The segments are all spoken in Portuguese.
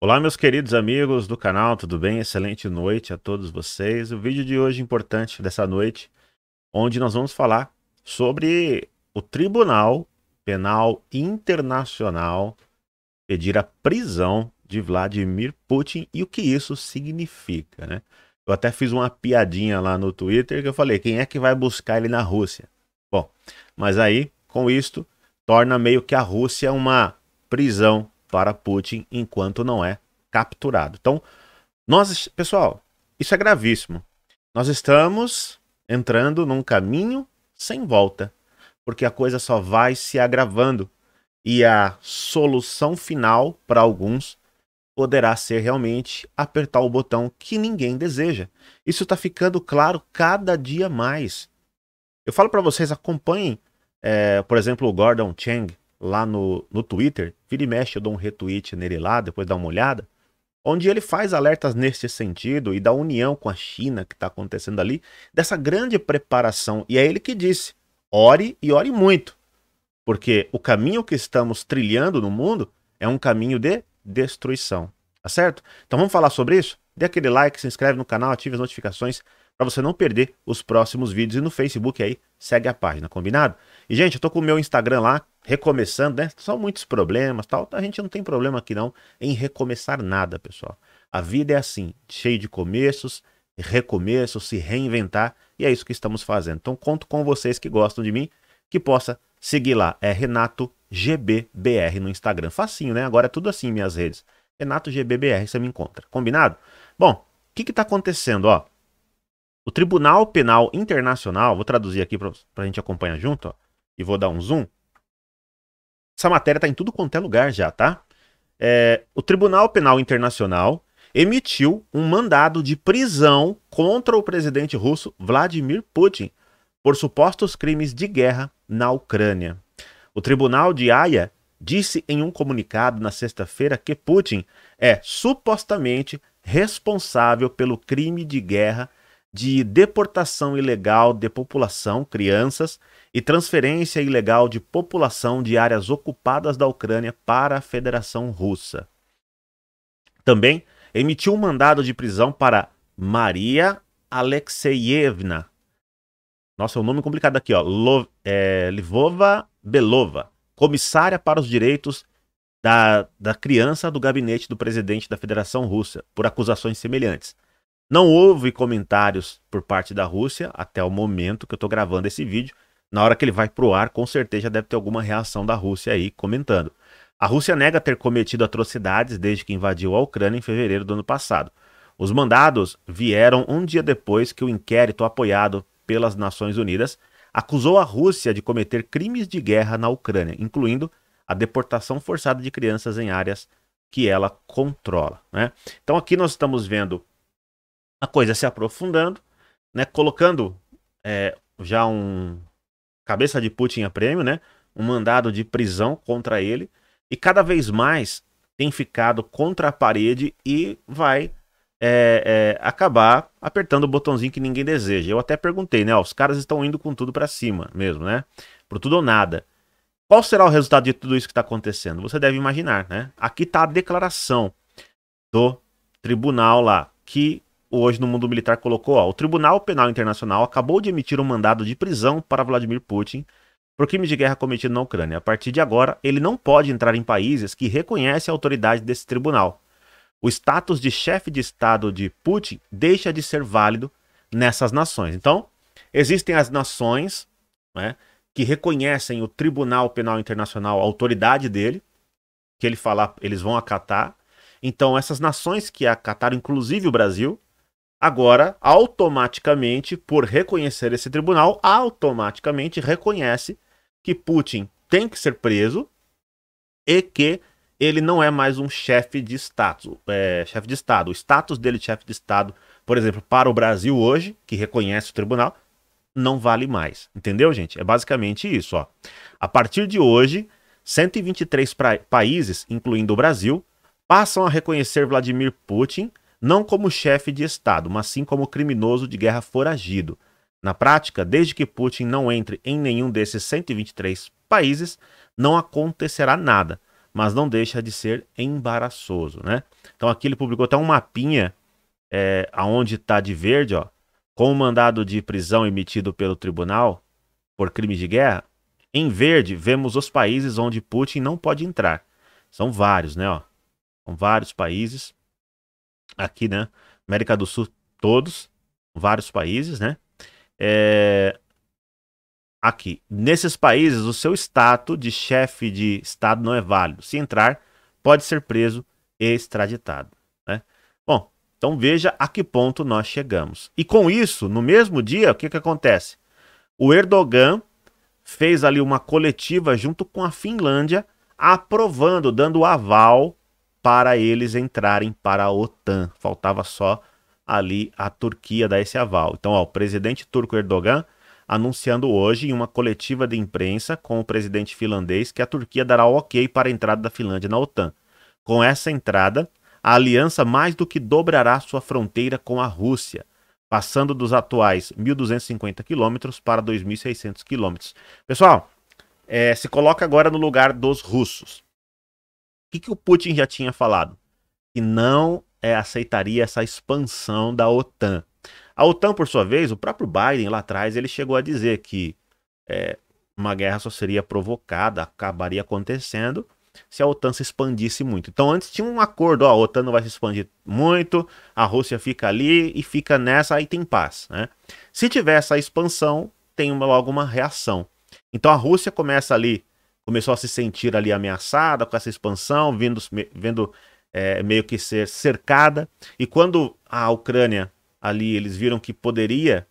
Olá, meus queridos amigos do canal, tudo bem? Excelente noite a todos vocês. O vídeo de hoje é importante dessa noite, onde nós vamos falar sobre o Tribunal Penal Internacional pedir a prisão de Vladimir Putin e o que isso significa, né? Eu até fiz uma piadinha lá no Twitter que eu falei, quem é que vai buscar ele na Rússia? Bom, mas aí, com isto, torna meio que a Rússia uma prisão para Putin enquanto não é capturado. Então, nós, pessoal, isso é gravíssimo. Nós estamos entrando num caminho sem volta, porque a coisa só vai se agravando e a solução final para alguns poderá ser realmente apertar o botão que ninguém deseja. Isso está ficando claro cada dia mais. Eu falo para vocês, acompanhem, é, por exemplo, o Gordon Chang, lá no, no Twitter, vira e mexe, eu dou um retweet nele lá, depois dá uma olhada, onde ele faz alertas nesse sentido e da união com a China que está acontecendo ali, dessa grande preparação. E é ele que disse: ore e ore muito, porque o caminho que estamos trilhando no mundo é um caminho de destruição. Tá certo? Então vamos falar sobre isso? Dê aquele like, se inscreve no canal, ative as notificações para você não perder os próximos vídeos. E no Facebook aí, segue a página, combinado? E, gente, eu tô com o meu Instagram lá, recomeçando, né? São muitos problemas, tal. A gente não tem problema aqui não em recomeçar nada, pessoal. A vida é assim, cheio de começos, recomeços, se reinventar, e é isso que estamos fazendo. Então conto com vocês que gostam de mim, que possa seguir lá, é Renato GBBR no Instagram. Facinho, né? Agora é tudo assim minhas redes. Renato GBBR você me encontra. Combinado? Bom, o que está acontecendo, ó? O Tribunal Penal Internacional, vou traduzir aqui para a gente acompanhar junto, ó, e vou dar um zoom. Essa matéria está em tudo quanto é lugar já, tá? É, o Tribunal Penal Internacional emitiu um mandado de prisão contra o presidente russo Vladimir Putin por supostos crimes de guerra na Ucrânia. O Tribunal de Haia disse em um comunicado na sexta-feira que Putin é supostamente responsável pelo crime de guerra de deportação ilegal de população, crianças, e transferência ilegal de população de áreas ocupadas da Ucrânia para a Federação Russa. Também emitiu um mandado de prisão para Maria Alexeyevna. Nossa, é um nome complicado aqui, ó. Lo, é, Livova Belova, comissária para os direitos da, da criança do gabinete do presidente da Federação Russa, por acusações semelhantes. Não houve comentários por parte da Rússia até o momento que eu estou gravando esse vídeo. Na hora que ele vai para o ar, com certeza já deve ter alguma reação da Rússia aí comentando. A Rússia nega ter cometido atrocidades desde que invadiu a Ucrânia em fevereiro do ano passado. Os mandados vieram um dia depois que o inquérito apoiado pelas Nações Unidas acusou a Rússia de cometer crimes de guerra na Ucrânia, incluindo a deportação forçada de crianças em áreas que ela controla. Né? Então aqui nós estamos vendo a coisa se aprofundando, né? Colocando é, já um cabeça de Putin a prêmio, né? Um mandado de prisão contra ele e cada vez mais tem ficado contra a parede e vai é, é, acabar apertando o botãozinho que ninguém deseja. Eu até perguntei, né? Ó, os caras estão indo com tudo para cima mesmo, né? Por tudo ou nada. Qual será o resultado de tudo isso que está acontecendo? Você deve imaginar, né? Aqui está a declaração do tribunal lá, que hoje no mundo militar colocou, ó, o Tribunal Penal Internacional acabou de emitir um mandado de prisão para Vladimir Putin por crime de guerra cometido na Ucrânia. A partir de agora, ele não pode entrar em países que reconhecem a autoridade desse tribunal. O status de chefe de Estado de Putin deixa de ser válido nessas nações. Então, existem as nações né, que reconhecem o Tribunal Penal Internacional, a autoridade dele, que ele falar, eles vão acatar. Então, essas nações que acataram, inclusive o Brasil, Agora, automaticamente, por reconhecer esse tribunal, automaticamente reconhece que Putin tem que ser preso e que ele não é mais um chefe de estado. é, chefe de estado. O status dele de chefe de estado, por exemplo, para o Brasil hoje, que reconhece o tribunal, não vale mais. Entendeu, gente? É basicamente isso, ó. A partir de hoje, 123 países, incluindo o Brasil, passam a reconhecer Vladimir Putin não como chefe de Estado, mas sim como criminoso de guerra foragido. Na prática, desde que Putin não entre em nenhum desses 123 países, não acontecerá nada, mas não deixa de ser embaraçoso, né? Então aqui ele publicou até um mapinha é, aonde está de verde, ó, com o mandado de prisão emitido pelo tribunal por crimes de guerra. Em verde vemos os países onde Putin não pode entrar. São vários, né? Ó. São vários países aqui, né? América do Sul, todos, vários países, né? É... Aqui, nesses países, o seu status de chefe de Estado não é válido. Se entrar, pode ser preso e extraditado. Né? Bom, então veja a que ponto nós chegamos. E com isso, no mesmo dia, o que, que acontece? O Erdogan fez ali uma coletiva junto com a Finlândia, aprovando, dando aval para eles entrarem para a OTAN. Faltava só ali a Turquia dar esse aval. Então, ó, o presidente turco Erdogan anunciando hoje em uma coletiva de imprensa com o presidente finlandês que a Turquia dará o ok para a entrada da Finlândia na OTAN. Com essa entrada, a aliança mais do que dobrará sua fronteira com a Rússia, passando dos atuais 1.250 quilômetros para 2.600 quilômetros. Pessoal, é, se coloca agora no lugar dos russos que, que o Putin já tinha falado? Que não é, aceitaria essa expansão da OTAN. A OTAN, por sua vez, o próprio Biden lá atrás, ele chegou a dizer que é, uma guerra só seria provocada, acabaria acontecendo se a OTAN se expandisse muito. Então antes tinha um acordo, ó, a OTAN não vai se expandir muito, a Rússia fica ali e fica nessa, aí tem paz, né? Se tiver essa expansão, tem uma, logo uma reação. Então a Rússia começa ali começou a se sentir ali ameaçada com essa expansão, vindo, vendo é, meio que ser cercada. E quando a Ucrânia ali eles viram que poderia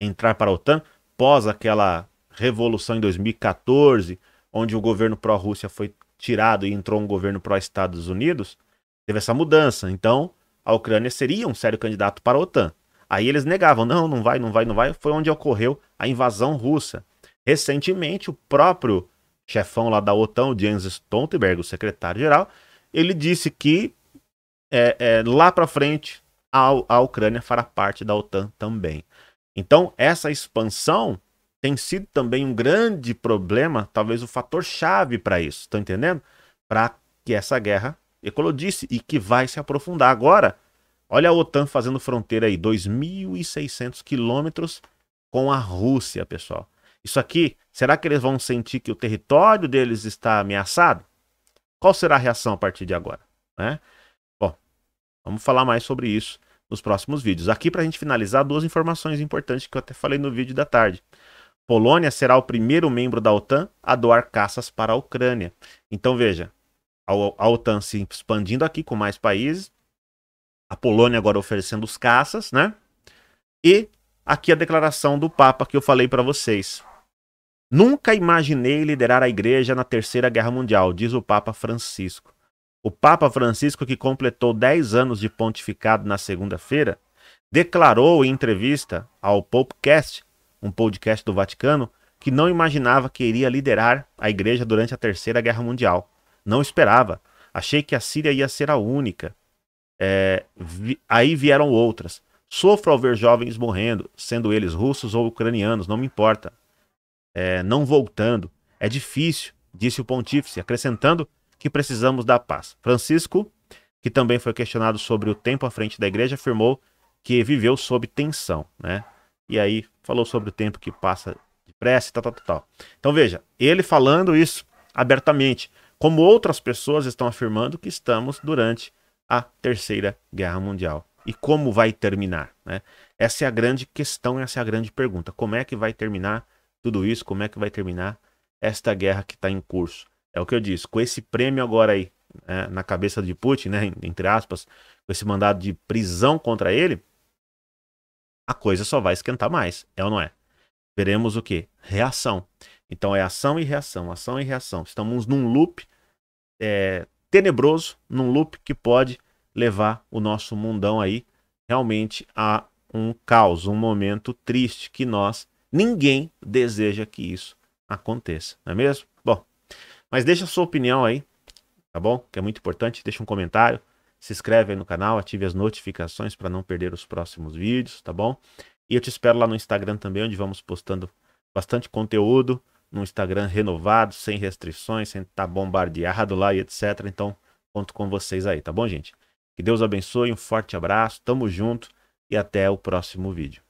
entrar para a OTAN, pós aquela revolução em 2014, onde o governo pró-Rússia foi tirado e entrou um governo pró-Estados Unidos, teve essa mudança. Então, a Ucrânia seria um sério candidato para a OTAN. Aí eles negavam, não, não vai, não vai, não vai. Foi onde ocorreu a invasão russa. Recentemente, o próprio chefão lá da OTAN, Jens Stoltenberg, o secretário-geral, ele disse que é, é, lá para frente a, a Ucrânia fará parte da OTAN também. Então, essa expansão tem sido também um grande problema, talvez o fator chave para isso, estão entendendo? Para que essa guerra eclodisse e que vai se aprofundar agora. Olha a OTAN fazendo fronteira aí, 2.600 quilômetros com a Rússia, pessoal. Isso aqui, será que eles vão sentir que o território deles está ameaçado? Qual será a reação a partir de agora? Né? Bom, vamos falar mais sobre isso nos próximos vídeos. Aqui, para a gente finalizar, duas informações importantes que eu até falei no vídeo da tarde. Polônia será o primeiro membro da OTAN a doar caças para a Ucrânia. Então veja, a OTAN se expandindo aqui com mais países, a Polônia agora oferecendo os caças, né? E aqui a declaração do Papa que eu falei para vocês. Nunca imaginei liderar a igreja na Terceira Guerra Mundial, diz o Papa Francisco. O Papa Francisco, que completou 10 anos de pontificado na segunda-feira, declarou em entrevista ao Popecast, um podcast do Vaticano, que não imaginava que iria liderar a igreja durante a Terceira Guerra Mundial. Não esperava. Achei que a Síria ia ser a única. É, vi, aí vieram outras. Sofro ao ver jovens morrendo, sendo eles russos ou ucranianos, não me importa é, não voltando. É difícil, disse o pontífice, acrescentando que precisamos da paz. Francisco, que também foi questionado sobre o tempo à frente da igreja, afirmou que viveu sob tensão, né? E aí falou sobre o tempo que passa depressa, tal, tal, tal. Então veja, ele falando isso abertamente, como outras pessoas estão afirmando que estamos durante a Terceira Guerra Mundial. E como vai terminar, né? Essa é a grande questão, essa é a grande pergunta. Como é que vai terminar tudo isso, como é que vai terminar esta guerra que está em curso. É o que eu disse, com esse prêmio agora aí, né, na cabeça de Putin, né, entre aspas, com esse mandado de prisão contra ele, a coisa só vai esquentar mais, é ou não é? Veremos o que? Reação. Então é ação e reação, ação e reação. Estamos num loop é, tenebroso, num loop que pode levar o nosso mundão aí realmente a um caos, um momento triste que nós Ninguém deseja que isso aconteça, não é mesmo? Bom, mas deixa a sua opinião aí, tá bom? Que é muito importante. Deixa um comentário, se inscreve aí no canal, ative as notificações para não perder os próximos vídeos, tá bom? E eu te espero lá no Instagram também, onde vamos postando bastante conteúdo. No Instagram renovado, sem restrições, sem estar tá bombardeado lá e etc. Então, conto com vocês aí, tá bom, gente? Que Deus abençoe, um forte abraço, tamo junto e até o próximo vídeo.